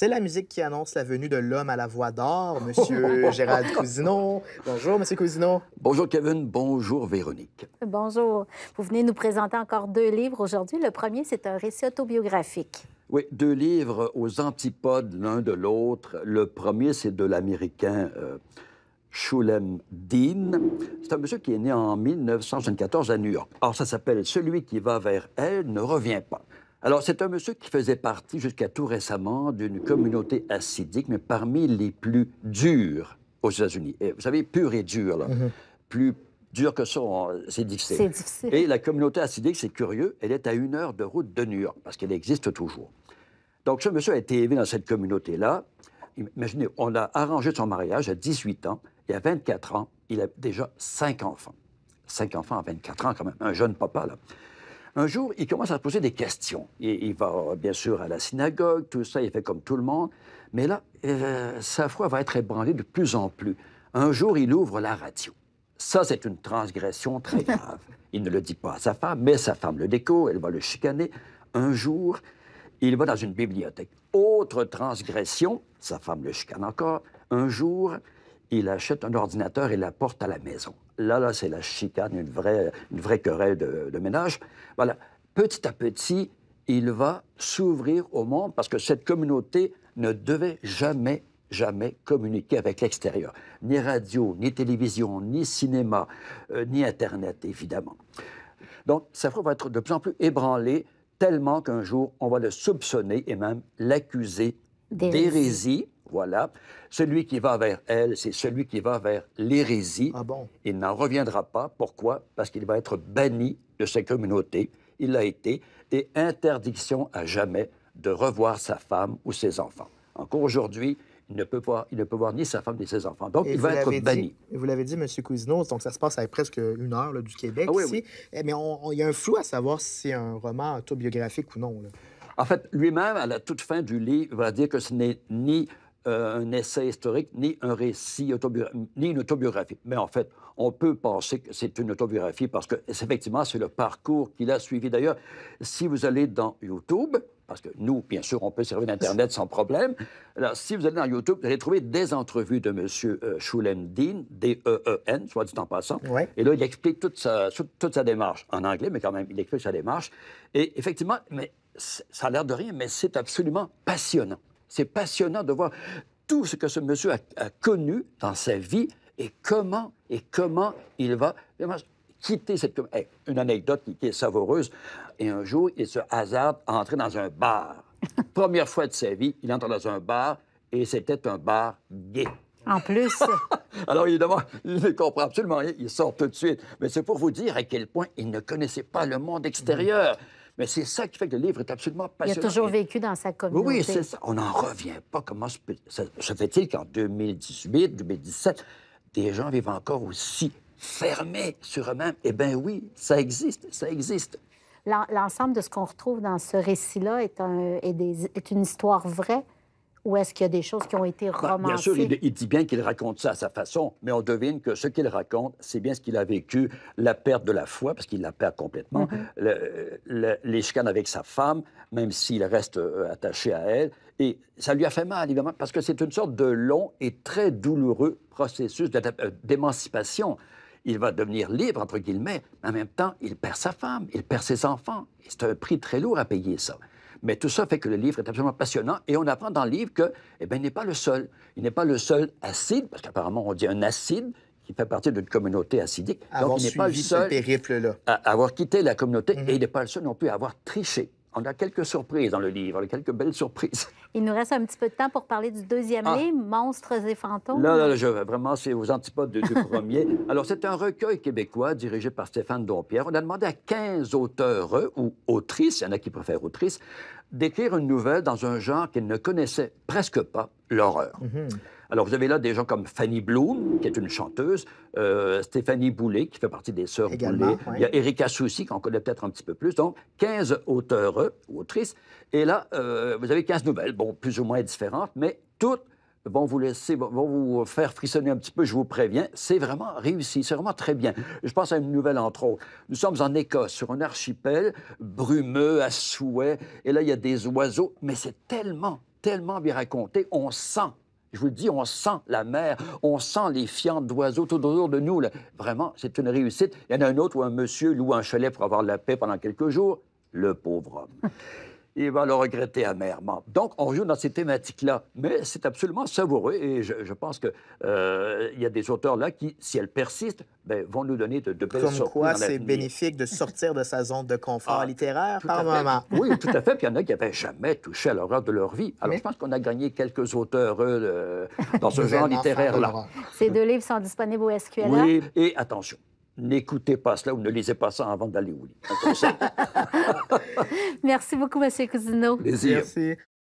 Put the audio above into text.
C'est la musique qui annonce la venue de l'homme à la voix d'or, Monsieur Gérald Cousineau. Bonjour, Monsieur Cousineau. Bonjour, Kevin. Bonjour, Véronique. Bonjour. Vous venez nous présenter encore deux livres aujourd'hui. Le premier, c'est un récit autobiographique. Oui, deux livres aux antipodes l'un de l'autre. Le premier, c'est de l'Américain euh, Shulam Dean. C'est un monsieur qui est né en 1974 à New York. Or, ça s'appelle Celui qui va vers elle ne revient pas. Alors, c'est un monsieur qui faisait partie jusqu'à tout récemment d'une communauté acidique mais parmi les plus dures aux États-Unis. Et Vous savez, pur et dur, là. Mm-hmm. Plus dur que ça, c'est difficile. C'est difficile. Et la communauté acidique, c'est curieux, elle est à une heure de route de New York, parce qu'elle existe toujours. Donc, ce monsieur a été élevé dans cette communauté-là. Imaginez, on a arrangé son mariage à 18 ans, et à 24 ans, il a déjà cinq enfants. Cinq enfants à 24 ans, quand même, un jeune papa, là. Un jour, il commence à se poser des questions. Il, va euh, bien sûr à la synagogue, tout ça, il fait comme tout le monde. Mais là, euh, sa foi va être ébranlée de plus en plus. Un jour, il ouvre la radio. Ça, c'est une transgression très grave. Il ne le dit pas à sa femme, mais sa femme le déco, elle va le chicaner. Un jour, il va dans une bibliothèque. Autre transgression, sa femme le chicane encore. Un jour, il achète un ordinateur et la porte à la maison. Là, là, c'est la chicane, une vraie, une vraie querelle de, ménage. Voilà. Petit à petit, il va s'ouvrir au monde parce que cette communauté ne devait jamais, jamais communiquer avec l'extérieur. Ni radio, ni télévision, ni cinéma, euh, ni Internet, évidemment. Donc, foi va être de plus en plus ébranlé, tellement qu'un jour, on va le soupçonner et même l'accuser d'hérésie. Voilà. Celui qui va vers elle, c'est celui qui va vers l'hérésie. Ah il n'en reviendra pas. Pourquoi? Parce qu'il va être banni de sa communauté. Il l'a été. Et interdiction à jamais de revoir sa femme ou ses enfants. Encore aujourd'hui, il ne peut voir, il ne peut voir ni sa femme ni ses enfants. Donc, il va être banni. vous l'avez dit, M. Cousineau, donc ça se passe à presque une heure du Québec ah oui, eh, Mais il y a un flou à savoir si c'est un roman autobiographique ou non. En fait, lui-même, à la toute fin du livre, va dire que ce n'est ni euh, un essai historique ni un récit ni une autobiographie. Mais en fait, on peut penser que c'est une autobiographie parce que effectivement, c'est le parcours qu'il a suivi. D'ailleurs, si vous allez dans YouTube, parce que nous, bien sûr, on peut servir d'Internet sans problème. Alors, si vous allez dans YouTube, vous allez trouver des entrevues de M. Shulam Dean, D-E-E-N, soit dit en passant. Et là, il explique toute sa, toute sa démarche, en anglais, mais quand même, il explique sa démarche. Et effectivement, mais ça a l'air de rien, mais c'est absolument passionnant. C'est passionnant de voir tout ce que ce monsieur a, connu dans sa vie et comment, et comment il va quitter cette une anecdote qui, est savoureuse. Et un jour, il se hasarde à entrer dans un bar. Première fois de sa vie, il entre dans un bar et c'était un bar gay. En plus. Alors, évidemment, il ne comprend absolument rien. Il sort tout de suite. Mais c'est pour vous dire à quel point il ne connaissait pas le monde extérieur. Mais c'est ça qui fait que le livre est absolument passionnant. Il a toujours vécu dans sa communauté. Oui, c'est ça. On n'en revient pas. Comment se, fait-il qu'en 2018, 2017, des gens vivent encore aussi fermés sur eux-mêmes? Eh bien oui, ça existe, ça existe. L'ensemble de ce qu'on retrouve dans ce récit-là est, un, est une histoire vraie ou est-ce qu'il y a des choses qui ont été romancées? Bah, bien sûr, il, dit bien qu'il raconte ça à sa façon, mais on devine que ce qu'il raconte, c'est bien ce qu'il a vécu, la perte de la foi, parce qu'il la perd complètement, mm-hmm. les chicanes avec sa femme, même s'il reste euh, attaché à elle, et ça lui a fait mal, évidemment, parce que c'est une sorte de long et très douloureux processus euh, d'émancipation. Il va devenir libre, entre guillemets, mais en même temps, il perd sa femme, il perd ses enfants. C'est un prix très lourd à payer, ça. Mais tout ça fait que le livre est absolument passionnant et on apprend dans le livre qu'il eh ben, n'est pas le seul. Il n'est pas le seul acide, parce qu'apparemment on dit un acide qui fait partie d'une communauté acidique. Donc il n'est pas le seul à avoir quitté la communauté mm-hmm. et il n'est pas le seul non plus à avoir triché on a quelques surprises dans le livre, quelques belles surprises. Il nous reste un petit peu de temps pour parler du deuxième ah. livre, Monstres et fantômes. Non, non, je, vraiment, c'est aux antipodes du, du premier. Alors, c'est un recueil québécois dirigé par Stéphane Dompierre. On a demandé à 15 auteurs ou autrices, il y en a qui préfèrent autrices, d'écrire une nouvelle dans un genre qu'il ne connaissait presque pas, l'horreur. Mhm. Alors, vous avez là des gens comme Fanny Bloom, qui est une chanteuse, euh, Stéphanie Boulay, qui fait partie des Sœurs Boulay. Il y a Erika Soucy, qu'on connaît peut-être un petit peu plus. Donc, 15 auteurs ou autrices. Et là, euh, vous avez 15 nouvelles, bon, plus ou moins différentes, mais toutes vont vous laisser, vous faire frissonner un petit peu, je vous préviens. C'est vraiment réussi, c'est vraiment très bien. Je pense à une nouvelle, entre autres. Nous sommes en Écosse, sur un archipel brumeux à souhait, et là, il y a des oiseaux, mais c'est tellement, tellement bien raconté, on sent je vous le dis, on sent la mer, on sent les fientes d'oiseaux tout autour de nous. Vraiment, c'est une réussite. Il y en a un autre où un monsieur loue un chalet pour avoir de la paix pendant quelques jours. Le pauvre homme il va le regretter amèrement. Donc, on joue dans ces thématiques-là, mais c'est absolument savoureux et je, pense qu'il euh, y a des auteurs-là qui, si elles persistent, ben, vont nous donner de, belles Comme Comme quoi, c'est bénéfique de sortir de sa zone de confort ah, littéraire par moment. oui, tout à fait. Puis il y en a qui n'avaient jamais touché à l'horreur de leur vie. Alors, je pense qu'on a gagné quelques auteurs euh, dans ce genre littéraire-là. Ces deux livres sont disponibles au SQL. Oui, et attention, n'écoutez pas cela ou ne lisez pas ça avant d'aller au lit. Merci beaucoup, M. Cousineau. Plaisir. Merci.